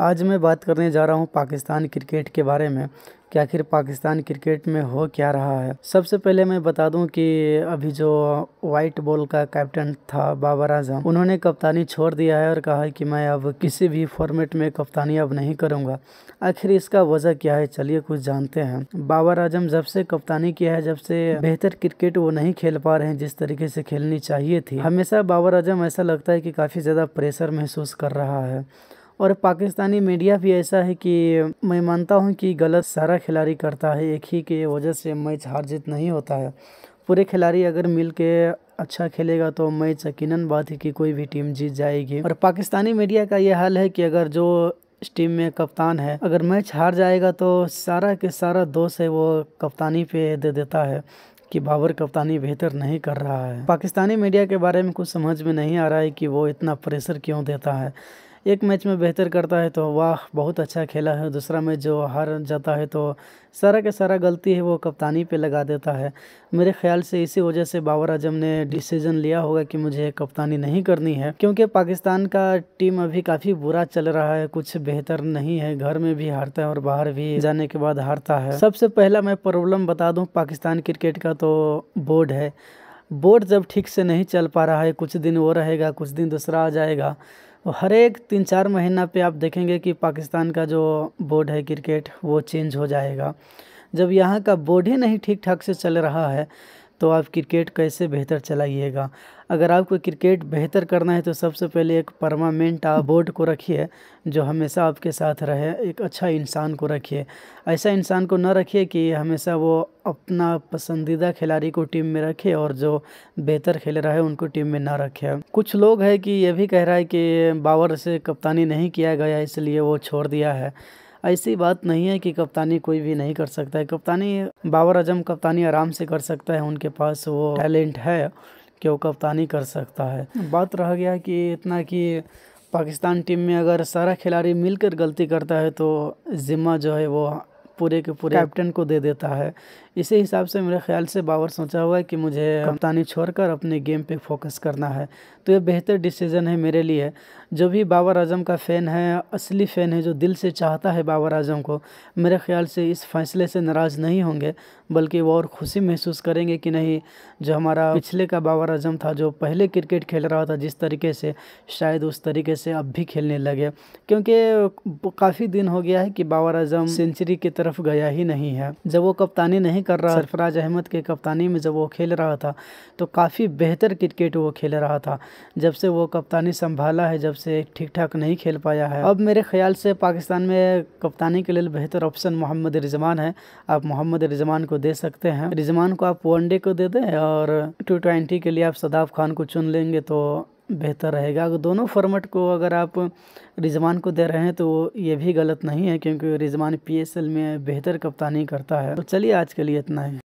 आज मैं बात करने जा रहा हूँ पाकिस्तान क्रिकेट के बारे में कि आखिर पाकिस्तान क्रिकेट में हो क्या रहा है सबसे पहले मैं बता दूं कि अभी जो वाइट बॉल का कैप्टन था बाबर आजम उन्होंने कप्तानी छोड़ दिया है और कहा कि मैं अब किसी भी फॉर्मेट में कप्तानी अब नहीं करूंगा आखिर इसका वजह क्या है चलिए कुछ जानते हैं बाबर आजम जब से कप्तानी किया है जब से बेहतर क्रिकेट वो नहीं खेल पा रहे हैं जिस तरीके से खेलनी चाहिए थी हमेशा बाबर आजम ऐसा लगता है कि काफ़ी ज़्यादा प्रेशर महसूस कर रहा है और पाकिस्तानी मीडिया भी ऐसा है कि मैं मानता हूँ कि गलत सारा खिलाड़ी करता है एक ही के वजह से मैच हार जीत नहीं होता है पूरे खिलाड़ी अगर मिल के अच्छा खेलेगा तो मैच यकीन बात है कि कोई भी टीम जीत जाएगी और पाकिस्तानी मीडिया का यह हाल है कि अगर जो इस टीम में कप्तान है अगर मैच हार जाएगा तो सारा के सारा दोष है वो कप्तानी पे दे देता है कि बाबर कप्तानी बेहतर नहीं कर रहा है पाकिस्तानी मीडिया के बारे में कुछ समझ में नहीं आ रहा है कि वो इतना प्रेशर क्यों देता है एक मैच में बेहतर करता है तो वाह बहुत अच्छा खेला है दूसरा मैच जो हार जाता है तो सारा के सारा गलती है वो कप्तानी पे लगा देता है मेरे ख्याल से इसी वजह से बाबर आजम ने डिसीजन लिया होगा कि मुझे कप्तानी नहीं करनी है क्योंकि पाकिस्तान का टीम अभी काफ़ी बुरा चल रहा है कुछ बेहतर नहीं है घर में भी हारता है और बाहर भी जाने के बाद हारता है सबसे पहला मैं प्रॉब्लम बता दूँ पाकिस्तान क्रिकेट का तो बोर्ड है बोर्ड जब ठीक से नहीं चल पा रहा है कुछ दिन वो रहेगा कुछ दिन दूसरा आ जाएगा तो हर एक तीन चार महीना पे आप देखेंगे कि पाकिस्तान का जो बोर्ड है क्रिकेट वो चेंज हो जाएगा जब यहाँ का बोर्ड ही नहीं ठीक ठाक से चल रहा है तो आप क्रिकेट कैसे बेहतर चलाइएगा अगर आपको क्रिकेट बेहतर करना है तो सबसे पहले एक परमानेंट बोर्ड को रखिए जो हमेशा आपके साथ रहे एक अच्छा इंसान को रखिए ऐसा इंसान को न रखिए कि हमेशा वो अपना पसंदीदा खिलाड़ी को टीम में रखे और जो बेहतर खेल रहा है उनको टीम में ना रखे कुछ लोग हैं कि ये भी कह रहा है कि बावर से कप्तानी नहीं किया गया इसलिए वो छोड़ दिया है ऐसी बात नहीं है कि कप्तानी कोई भी नहीं कर सकता है कप्तानी बाबर अजम कप्तानी आराम से कर सकता है उनके पास वो टैलेंट है क्यों कप्तानी कर सकता है बात रह गया कि इतना कि पाकिस्तान टीम में अगर सारा खिलाड़ी मिलकर गलती करता है तो ज़िम्मा जो है वो पूरे के पूरे कैप्टन को दे देता है इसी हिसाब से मेरे ख्याल से बावर सोचा हुआ है कि मुझे कप्तानी छोड़कर अपने गेम पे फोकस करना है तो ये बेहतर डिसीजन है मेरे लिए जो भी बाबर आजम का फ़ैन है असली फ़ैन है जो दिल से चाहता है बाबर आजम को मेरे ख्याल से इस फैसले से नाराज़ नहीं होंगे बल्कि वो और खुशी महसूस करेंगे कि नहीं जो हमारा पिछले का बाबर आजम था जो पहले क्रिकेट खेल रहा था जिस तरीके से शायद उस तरीके से अब भी खेलने लगे क्योंकि काफ़ी दिन हो गया है कि बाबर आजम सेंचुरी की तरफ गया ही नहीं है जब वो कप्तानी नहीं कर रहा सरफराज अहमद के कप्तानी में जब वो खेल रहा था तो काफ़ी बेहतर क्रिकेट वो खेल रहा था जब से वो कप्तानी संभाला है जब से ठीक ठाक नहीं खेल पाया है अब मेरे ख्याल से पाकिस्तान में कप्तानी के लिए बेहतर ऑप्शन मोहम्मद रिजमान है आप मोहम्मद रिजमान को दे सकते हैं रिजमान को आप वनडे को दे दें और टू ट्वेंटी के लिए आप सदाब खान को चुन लेंगे तो बेहतर रहेगा अगर दोनों फॉर्मेट को अगर आप रिजवान को दे रहे हैं तो ये भी गलत नहीं है क्योंकि रिजवान पीएसएल में बेहतर कप्तानी करता है तो चलिए आज के लिए इतना ही